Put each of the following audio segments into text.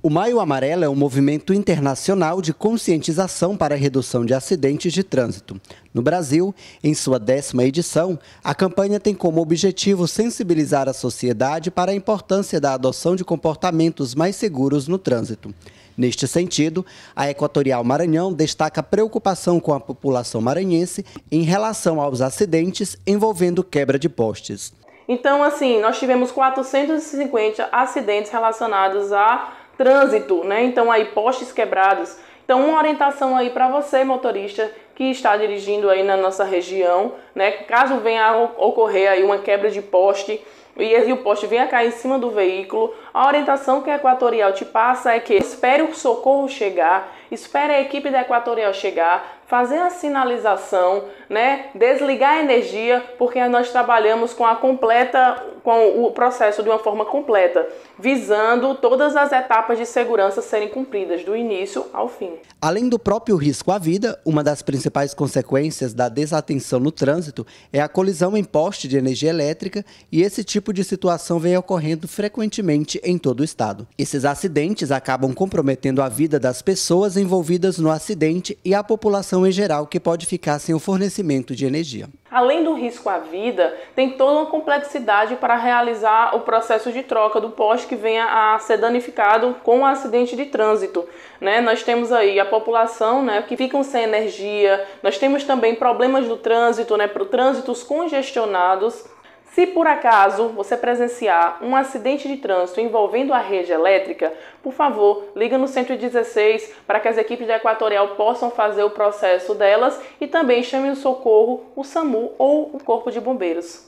O Maio Amarelo é um movimento internacional de conscientização para a redução de acidentes de trânsito. No Brasil, em sua décima edição, a campanha tem como objetivo sensibilizar a sociedade para a importância da adoção de comportamentos mais seguros no trânsito. Neste sentido, a Equatorial Maranhão destaca preocupação com a população maranhense em relação aos acidentes envolvendo quebra de postes. Então, assim, nós tivemos 450 acidentes relacionados a trânsito, né? Então aí postes quebrados. Então uma orientação aí para você motorista que está dirigindo aí na nossa região, né? Caso venha a ocorrer aí uma quebra de poste e o poste venha cair em cima do veículo, a orientação que a Equatorial te passa é que espere o socorro chegar, espere a equipe da Equatorial chegar, fazer a sinalização, né? Desligar a energia, porque nós trabalhamos com a completa, com o processo de uma forma completa, visando todas as etapas de segurança serem cumpridas do início ao fim. Além do próprio risco à vida, uma das principais principais consequências da desatenção no trânsito é a colisão em poste de energia elétrica e esse tipo de situação vem ocorrendo frequentemente em todo o estado. Esses acidentes acabam comprometendo a vida das pessoas envolvidas no acidente e a população em geral que pode ficar sem o fornecimento de energia. Além do risco à vida, tem toda uma complexidade para realizar o processo de troca do poste que venha a ser danificado com o um acidente de trânsito. Né? Nós temos aí a população né, que ficam sem energia, nós temos também problemas do trânsito, né, para trânsitos congestionados se por acaso você presenciar um acidente de trânsito envolvendo a rede elétrica, por favor, liga no 116 para que as equipes da Equatorial possam fazer o processo delas e também chame o socorro, o SAMU ou o Corpo de Bombeiros.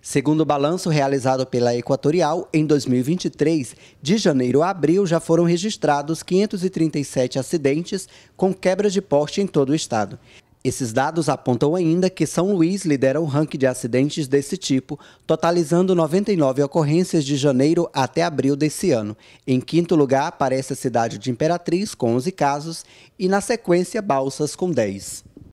Segundo o balanço realizado pela Equatorial, em 2023, de janeiro a abril, já foram registrados 537 acidentes com quebras de poste em todo o estado. Esses dados apontam ainda que São Luís lidera o ranking de acidentes desse tipo, totalizando 99 ocorrências de janeiro até abril desse ano. Em quinto lugar aparece a cidade de Imperatriz, com 11 casos, e na sequência, Balsas, com 10.